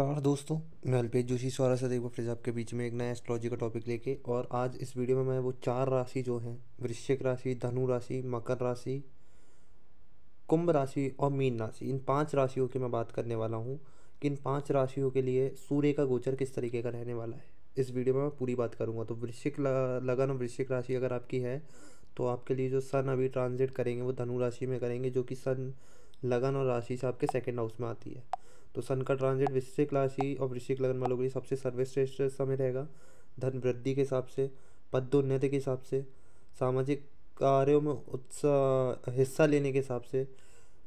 नमस्कार दोस्तों मैं अल्पेश जोशी सौरा से एक बार फिर आपके बीच में एक नया एस्ट्रोलॉजी का टॉपिक लेके और आज इस वीडियो में मैं वो चार राशि जो हैं वृश्चिक राशि धनु राशि मकर राशि कुंभ राशि और मीन राशि इन पांच राशियों की मैं बात करने वाला हूँ कि इन पाँच राशियों के लिए सूर्य का गोचर किस तरीके का रहने वाला है इस वीडियो में मैं पूरी बात करूँगा तो वृश्चिक लगन वृश्चिक राशि अगर आपकी है तो आपके लिए जो सन अभी ट्रांजिट करेंगे वो धनु राशि में करेंगे जो कि सन लगन और राशि से आपके सेकेंड हाउस में आती है तो सन का ट्रांजिट वृश्चिक राशि और वृश्चिक लगन वालों के लिए सबसे सर्वश्रेष्ठ समय रहेगा धन वृद्धि के हिसाब से पदोन्नति के हिसाब से सामाजिक कार्यों में उत्साह हिस्सा लेने के हिसाब से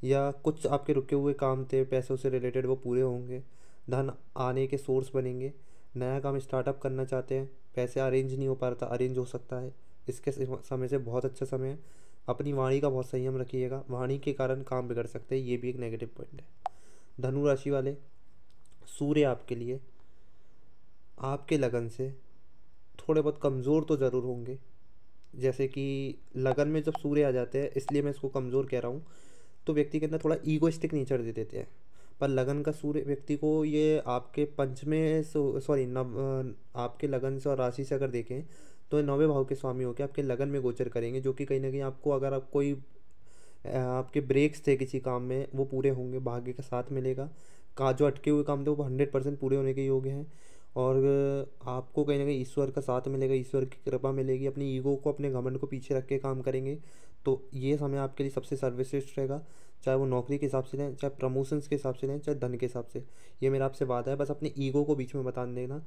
या कुछ आपके रुके हुए काम थे पैसों से रिलेटेड वो पूरे होंगे धन आने के सोर्स बनेंगे नया काम स्टार्टअप करना चाहते हैं पैसे अरेंज नहीं हो पा रहा था अरेंज हो सकता है इसके समय से बहुत अच्छा समय है अपनी वाणी का बहुत संयम रखिएगा वाणी के कारण काम बिगड़ सकते हैं ये भी एक नेगेटिव पॉइंट है धनु राशि वाले सूर्य आपके लिए आपके लगन से थोड़े बहुत कमज़ोर तो ज़रूर होंगे जैसे कि लगन में जब सूर्य आ जाते हैं इसलिए मैं इसको कमज़ोर कह रहा हूँ तो व्यक्ति के अंदर थोड़ा ईगोइस्टिक नेचर दे देते हैं पर लगन का सूर्य व्यक्ति को ये आपके पंचमे सॉरी नव आपके लगन से और राशि से अगर देखें तो नौवे भाव के स्वामी होकर आपके लगन में गोचर करेंगे जो कि कहीं ना कहीं आपको अगर आप कोई आपके ब्रेक्स थे किसी काम में वो पूरे होंगे भाग्य का साथ मिलेगा का जो अटके हुए काम थे वो हंड्रेड परसेंट पूरे होने के योग्य हैं और आपको कहीं ना कहीं ईश्वर का साथ मिलेगा ईश्वर की कृपा मिलेगी अपनी ईगो को अपने घमंड को पीछे रख के काम करेंगे तो ये समय आपके लिए सबसे सर्वश्रेष्ठ रहेगा चाहे वो नौकरी के हिसाब से लें चाहे प्रमोशंस के हिसाब से लें चाहे धन के हिसाब से ये मेरा आपसे वादा है बस अपने ईगो को बीच में बता देना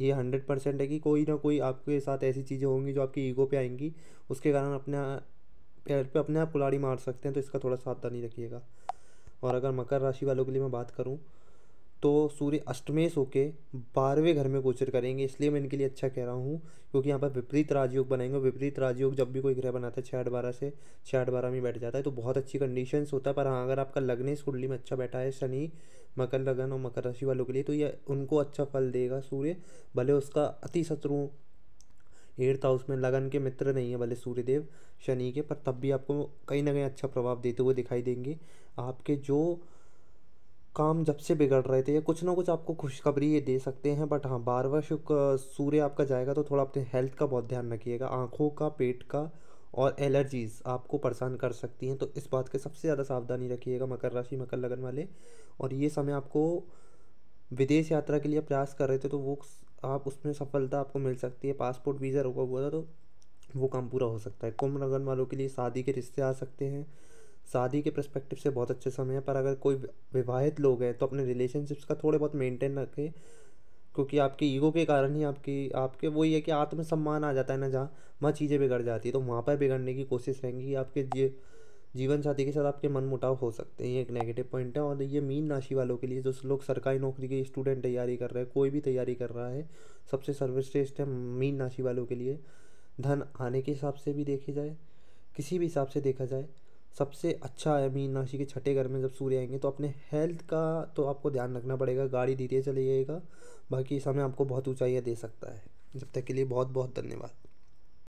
ये हंड्रेड परसेंट है कि कोई ना कोई आपके साथ ऐसी चीज़ें होंगी जो आपकी ईगो पे आएंगी उसके कारण अपना पैर पे अपने आप कुलाड़ी मार सकते हैं तो इसका थोड़ा सावधानी रखिएगा और अगर मकर राशि वालों के लिए मैं बात करूँ तो सूर्य अष्टमेश होकर बारहवें घर में गोचर करेंगे इसलिए मैं इनके लिए अच्छा कह रहा हूँ क्योंकि यहाँ पर विपरीत राजयोग बनाएंगे विपरीत राजयोग जब भी कोई ग्रह बनाता है छः आठ बारह से छः आठ बारह में बैठ जाता है तो बहुत अच्छी कंडीशन होता है पर हाँ अगर आपका लगने इस कुंडली में अच्छा बैठा है शनि मकर लगन और मकर राशि वालों के लिए तो यह उनको अच्छा फल देगा सूर्य भले उसका अति शत्रु एट्थ हाउस में लगन के मित्र नहीं है भले सूर्यदेव शनि के पर तब भी आपको कहीं ना कहीं अच्छा प्रभाव देते हुए दिखाई देंगे आपके जो काम जब से बिगड़ रहे थे या कुछ ना कुछ आपको खुशखबरी ये दे सकते हैं बट हाँ बार बार शुक्र सूर्य आपका जाएगा तो थोड़ा अपने हेल्थ का बहुत ध्यान रखिएगा आँखों का पेट का और एलर्जीज़ आपको परेशान कर सकती हैं तो इस बात के सबसे ज़्यादा सावधानी रखिएगा मकर राशि मकर लगन वाले और ये समय आपको विदेश यात्रा के लिए प्रयास कर रहे थे तो वो आप उसमें सफलता आपको मिल सकती है पासपोर्ट वीज़ा रुका हुआ था तो वो काम पूरा हो सकता है कुंभ लगन वालों के लिए शादी के रिश्ते आ सकते हैं शादी के प्रस्पेक्टिव से बहुत अच्छे समय है पर अगर कोई विवाहित लोग हैं तो अपने रिलेशनशिप्स का थोड़े बहुत मेंटेन रखें क्योंकि आपके ईगो के कारण ही आपकी आपके वही है कि आत्मसम्मान आ जाता है ना जहाँ वहाँ चीज़ें बिगड़ जाती है तो वहाँ पर बिगड़ने की कोशिश रहेंगी आपके जी जीवन साथी के साथ आपके मन मुटाव हो सकते हैं ये एक नेगेटिव पॉइंट है और ये मीन राशि वालों के लिए जो लोग सरकारी नौकरी के स्टूडेंट तैयारी कर रहे हैं कोई भी तैयारी कर रहा है सबसे सर्वश्रेष्ठ है मीन राशि वालों के लिए धन आने के हिसाब से भी देखे जाए किसी भी हिसाब से देखा जाए सबसे अच्छा है मीन राशि के छठे घर में जब सूर्य आएंगे तो अपने हेल्थ का तो आपको ध्यान रखना पड़ेगा गाड़ी धीरे जाइएगा बाकी समय आपको बहुत ऊँचाइयाँ दे सकता है जब तक के लिए बहुत बहुत धन्यवाद